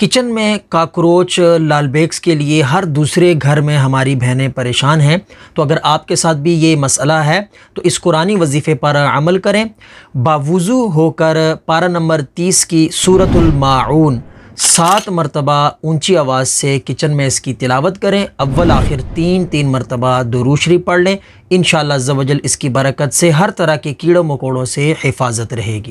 kitchen में cockroach लाल bags के लिए हर दूसरे घर में हमारी बहनें परेशान हैं तो अगर आपके साथ भी ये मसला है तो इस कुरानी वजीफ़े पर अमल करें बावजू होकर पारा नंबर तीस की सूरतमाउन सात मरतबा ऊंची आवाज़ से किचन में इसकी तिलावत करें अव्वल आखिर तीन तीन मरतबा दुरूशरी पढ़ लें इन शवजल इसकी बरकत से हर तरह के कीड़ों मकोड़ों से हिफाजत रहेगी